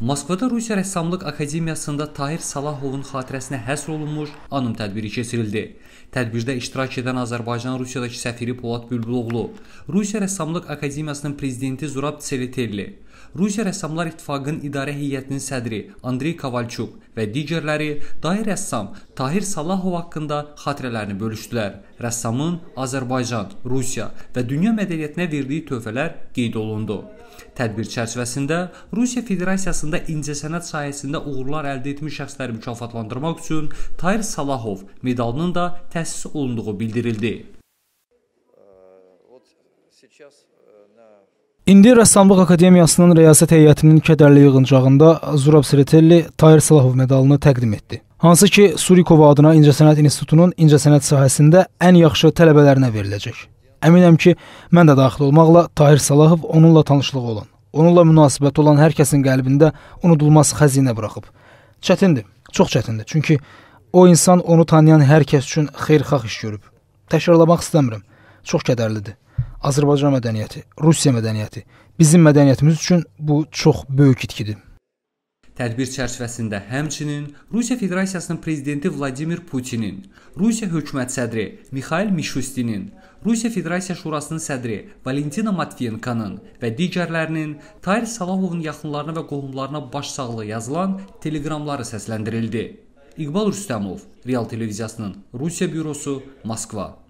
Moskvada Rusiya Rəssamlıq Akademiyasında Tahir Salahovun xatirəsinə həsr olunmuş anım tədbiri keçirildi. Tədbirdə iştirak edən Azərbaycan Rusiyadakı səfiri Polad Bülbüloğlu, Rusiya Rəssamlıq Akademiyasının prezidenti Zurab Tseliterli, Rusiya Rəssamlar İttifaqının İdarə Heyətinin sədri Andrey Kovalçuk və digərləri dahi rəssam Tahir Salahov haqqında xatirələrini bölüşdülər. Rəssamın Azərbaycan, Rusiya və dünya mədəniyyətinə verdiyi töhfələr qeyd olundu. Tədbir çərçivəsində Rusiya Federasiyasında incəsənət sahəsində uğurlar əldə etmiş şəxsləri mükafatlandırmaq üçün Tahir Salahov medalının da təsis olunduğu bildirildi. Э, сейчас э, на İndi Rəssamlıq Akademiyasının rəyasət heyətinin kədərli yığıncağında Zurab Sretelli Tahir Salahov medalını təqdim etdi. Hansı ki, Surikova adına İncəsənət İnstitutunun İncəsənət sahəsində ən yaxşı tələbələrinə veriləcək. Əminəm ki, mən də daxil olmaqla Tahir Salahov onunla tanışlığı olan, onunla münasibəti olan hər kəsin qəlbində unudulmaz xəzinə buraxıb. Çətindir, çox çətindir. Çünki o insan onu tanıyan hər kəs üçün xeyirxah iş görüb. Təkrarlamaq istəmirəm. Çox kədərlidir. Azərbaycan mədəniyyəti, Rusiya mədəniyyəti bizim mədəniyyətimiz üçün bu çox böyük itkidir. Tədbir çərçivəsində həmçinin Rusiya Federasiyasının prezidenti Vladimir Putinin, Rusiya hökumət sədri Mikhail Mishustinin, Rusiya Federasiya Şurasının sədri Valentina Matviyenkanın və digərlərinin Tahir Salahovun yaxınlarına və qohumlarına başsağlığı yazılan teleqramları səsləndirildi. İqbal Rüstəmov, Real televiziyasının Rusiya bürosu, Moskva.